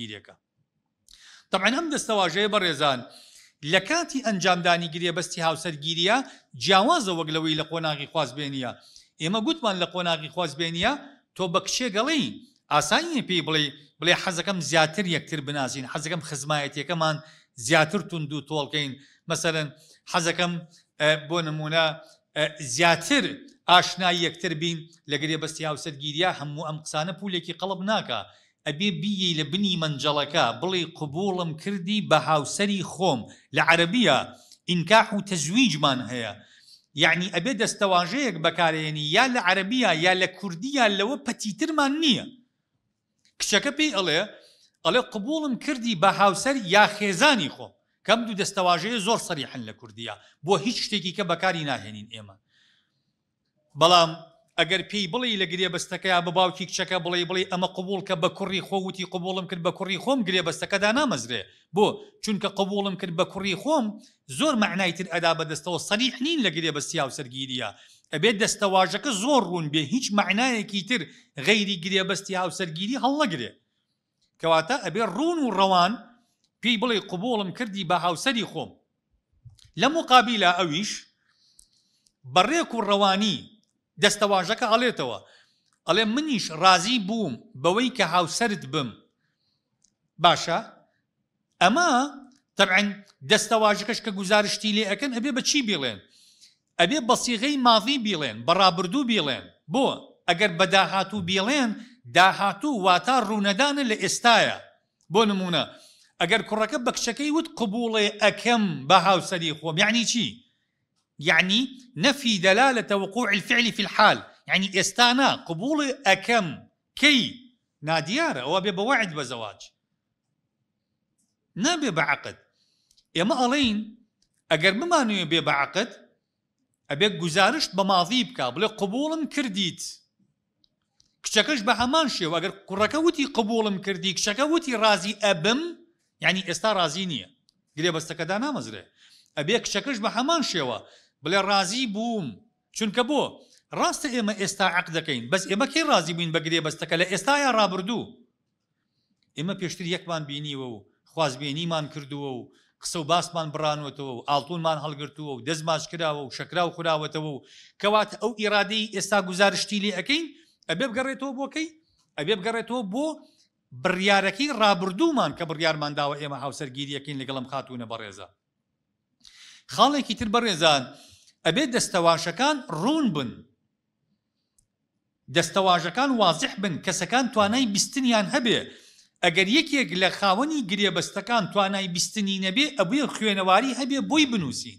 گیرێکە طبعاً هەم دەستەواژەیە بە ڕێزان لە کاتی ئەنجامدانی گرێ بەستی هاوسەرگیریە جیاوازە وەک لەوەی لە قۆناغی خوازبێنە ئێمە گوتمان لە قۆناغی خوازبێنە تۆ بە کشێگەڵی ئاسانی پێی بڵێ بڵێ حەزەکەم زیاتر یەکتر بنازین حەزەکەم خزمایەتەکەمان زیاتر تونند و تۆڵکەین مەسەرەن حەزەکەم بۆ نمونە زیاتر ئاشنای یەکتر بین لەگەری بەستی هاوسەرگیریە هەموو ئەم قسانە پولێکی قەڵب ناکە ئەبێ بیی لە بنی منجەڵەکە بڵێ قبوڵم کردی بە هاوسری خۆم لە عربیە ئینکاح و تەزویجمان هەیە یعنی ئەبێ دەستەواژەیەک بەکارێنی یا لە عربیە یا لە کوردیە لەوە پەتیترمان نییە کچەکە پێی ئەڵێ ئەڵێ قبوڵم کردی بە هاوسەر یا خێزانی خۆم کەم دوو دەستەواژەیە زۆر سەریحن لە کوردیە بۆ هیچ شتێکی کە بەکاری ناهێنین ئێمە بەڵام ئەگەر پێی بڵی لە گرێ بەستەکە بە باوکی کچەکە بڵێ بڵێ ئەمە قبول کە بە کوڕی خۆوتی قبولڵم کرد بە کوڕی خۆم گرێ بەستەکەدا نامەزرێ بۆ چونکە قبولڵم کرد بە کوڕی خۆم زۆر معنایتر ئەدا بەدەستەوە سەریح نین لە گرێ بەستیا و سەرگیریە ئەبێت دەستەواژەکە زۆر ڕوون بێ هیچ معنایەکی تر غەیری گرێ بەستیا و سەرگیری هەڵەگرێ کەواتە ئەبێ ڕوون و ڕەوان پێی بڵێ قبولڵم کردی بە هاوسری خۆم لە مقابل لە ئەویش بەڕێک و ڕەوانی دەستەواژەکە هەڵێتەوە ئەڵێ منیش ڕازی بووم بەوەی کە هاوسرد بم باشە ئەمە تەعن دەستەواژەکەش کە گزارشتی لێ ئەەکەن ئەبێ بە چی بیڵێن ئەبێ بەسیغەی ماڤی بیڵێن بەڕابردوو بیڵێن بۆ ئەگەر بە داهاتوو بیڵێن داهاتوو واتە ڕوونەدانە لە ئێستاە بۆ نمونە ئەگەر کوڕەکە بە کچەکەی وت قبوڵێ ئەەکەم بە هاوسری خۆم یعنی چی؟ يعني نفي دلالة وقوع الفعل في الحال يعني استانا قبول أكم كي ناديارة بوعد بزواج نبي بعقد إما ألين أجر بما يبي بعقد أبي جزارش بماضي ماضی قبول بڵێ قبولم کردیت کچەکەش بە هەمان قبول ئەگەر کوڕەکە رازي أبم يعني کچەکە رازينية رازی ئەبم ینی ئێستا رازی نییە گرێ بەستەکەدا بڵێ ڕازی بووم چونکە بۆ ڕاستە ئێمە ئێستا عق دەکەین بەس ئێمە کەی ڕازی بووین بەگرێ بەستەکە لە ئێستاە ڕابردوو ئێمە پێشتر یەکمان بینیوە و خوازبێنیمان کردووە و قسە و باسمان بڕانوەتەوە و ئاڵتونمان هەڵگرتووە و دەستماش کراوە و شەکرا و خوراوەتەوە و کەوات ئەو ئیرادەی ئێستا گوزارشتی لێ ئەەکەین ئەبێ بگەڕێتەوە بۆکەی ئەبێ بگەڕێتەوە بۆ بڕیارەکەی ڕابردوومان کە بڕیارمانداوە ئێمە هاوسەرگیریەکەین لەگەڵم خاتوونە بەڕێزە خاڵێکی تر بەڕێزان ئەبێت دەستەواشەکان ڕوون بن دەستەواژەکان وازح بن کەسەکان توانای بیستنیان هەبێ ئەگەر یەکێک لە خاوەنی گرێبەستەکان توانای بیستنی نەبێ ئەبووە خوێنەواری هەبێ بۆی بنووسین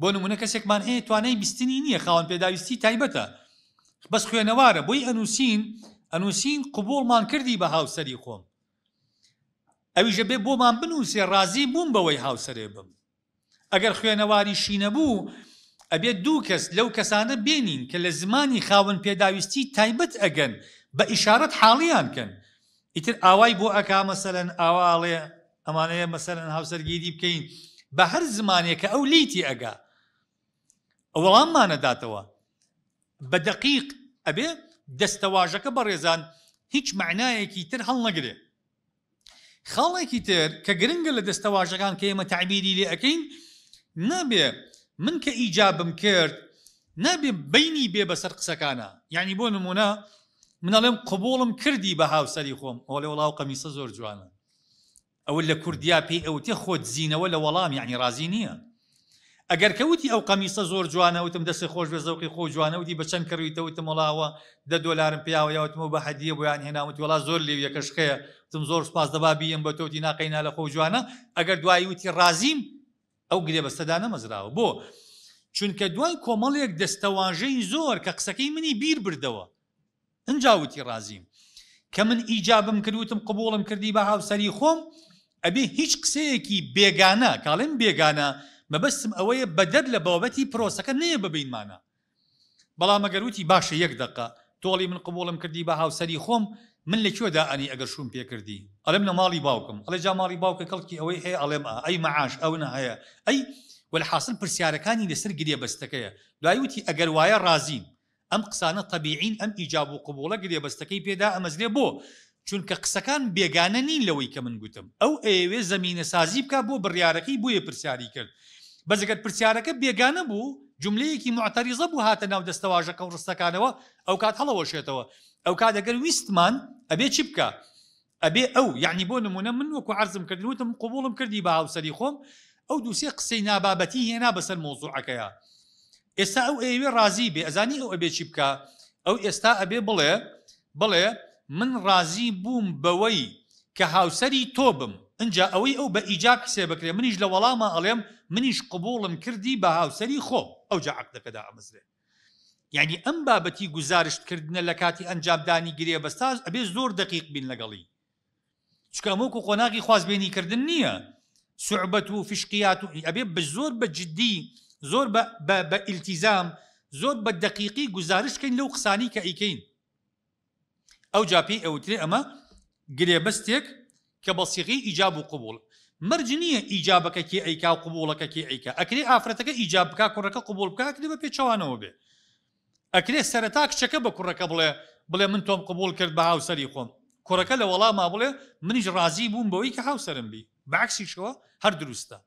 بۆ نمونە کەسێکمان هەیە توانای بیستنی نییە خاوەن پێداویستی تایبەتە بەس خوێنەوارە بۆی ئەنووسین ئەنووسین قوبڵمان کردی بە هاوسری خۆم ئەویژە بێ بۆمان بنووسێ ڕازی بووم بەوەی هاوسەرێ بم ئەگەر خوێنەواری شینە بوو ئەبێت دوو کەس لەو کەسانە بینین کە لە زمانی خاون پێداویستی تایبەت ئەگەن بە ئیشارەت حاڵیان کەن ئیتر ئاوای بۆ ئەک مەسەرەن ئاواڵێ ئەمانەیە مەسەرەن هاوسەرگیری بکەین بە هەر زمانێک کە ئەو لیتی ئەگا وەڵاممانەداتەوە بە دەقیق ئەبێ دەستەواژەکە بە ڕێزان هیچ معنایەکی تر هەڵ نەگرێ خاڵێکی تر کە گرنگە لە دەستەواژەکان کە ئێمە تعبیری لێ ئەەکەین نابێ من کە ئیجابم کرد نابێ بینی بێ بەسەر قسەکانە یعنی بۆ نمونە منەڵێم قوبڵم کردی بە هاوسری خۆم ئەو لە وڵاو قەمیسە زۆر جوانە ئەوە لە کوردیا پێی ئەوتێ خۆت زیینەوە لە وەڵام یعنی رازی نییە ئەگەر کەوتی ئەو قەمیسە زۆر جوانەوتم دەستی خۆش بە زەوقی خۆ جوانەوتی بە چەند کڕیتەوتم وڵاوە دە دلارم پیاوە یاوتمە بە حەدیە بۆیان هێناوت وڵا زۆر لێ یەکەشخەیە تم زۆر سپاس دەبابیم بە تۆتی ناقینا لە خۆ جوانە ئەگەر دوایی وتی رازیم ئەو گرێ بەستەدا نەمەزراوە بۆ چونکە دوای کۆمەڵێک دەستەواژەی زۆر کە قسەکەی منی بیر بردەوە ئەنجاوتی ڕازیم کە من ئیجابم کردوتم قبوڵم کردی بە هاوسری خۆم ئەبێ هیچ قسەیەکی بێگانە کاڵێن بێگانە مەبەستم ئەوەیە بەدەر لە بابەتی پرۆسەکە نەیە ببینمانە بەڵام مەگەروتی باشە یەک دقه تۆڵی من قبوڵم کردی بە هاوسری خۆم من لەکوێدا ئەنی ئەگەر شوم پێکردی ئەلم لە ماڵی باوکم ئەڵێ جا ماڵی باوکە کەڵکی ئەوەی هەیە ئەڵێم ئەی مەعاش ئەوە هەیە ئەی وەحاصل پرسیارەکانی لەسەر گرێ بەستەکەیە دوایوتی ئەگەر وایە رازیین ئەم قسانە تەبیعین ئەم ئیجاب و قوبووڵە گرێ بەستەکەی پێدا ئەمەزرێ بۆ چونکە قسەکان بێگانە نین لەوەی کە من گوتم ئەو ئێوێ زمینە سازی بکە بۆ بڕیارەکەی بۆیە پرسیاری کرد بەزگەت پرسیارەکە بێگانە بوو جملەیەکی معتەریزە بوو هاتە ناو دەستەواژەکە و ڕستەکانەوە ئەو کات هەڵەوەشێتەوە ئەو کا دەگەر ویستمان ئەبێ چی بکە ئەبێ ئەو یعنی بۆ نمونە من وەکو عرزم کردوتم قوبڵم کردی بە هاوسری خۆم ئەو دووسێ قسەی نابابەتی هێنا بەسەر مۆزوعەکەیە ئێستا ئەو ئێوێ ڕازی بێ ئەزانی ئەو ئەبێ چی بکە ئەو ئێستا ئەبێ بڵێ بڵێ من ڕازی بووم بەوەی کە هاوسری تۆ بم اینجا ئەوەی ئەو بە ئیجاب حسێ بکرێ منیش لە وەڵامە ئەڵێم منیش قبولڵم کردی بە هاوسری خۆ ئەو جا عقدەکەدا ئەمەزرێ یعنی ئەم بابەتی گزارشتکردنە لە کاتی ئەنجامدانی گرێ بەستاز ئەبێ زۆر دقیق بین لەگەڵی چکەموک و قۆناغی خوازبێنیکردن نییە سوعبەت و فشقیات و ئەبێ بە زۆر بە جددی زۆر بە ئیلتیزام زۆر بە دقیقی گزارشکەین لەو قسانی کە ئیکەین ئەو جاپی ئەوترێ ئەمە گرێبەستێک کە بە سیغی ئیجاب و قوبول مرج نییە ئیجابەکە کی ئەیکا و قوبولەکە کی ئەیکا ئەکرێ ئافرەتەکە ئیجابکە کوڕەکە قوبول بکەکرێ بە پێچوانەوە بێ ئەکرێ سەرتا کچەکە بە کوڕەکە بڵێ بڵێ من تۆم قبول کرد بە هاوسری خۆم کوڕەکە لە وەڵام ما بڵێ منیش ڕازی بووم بەوەی کە هاوسرم بی بەعکسیشەوە هەر دروستە.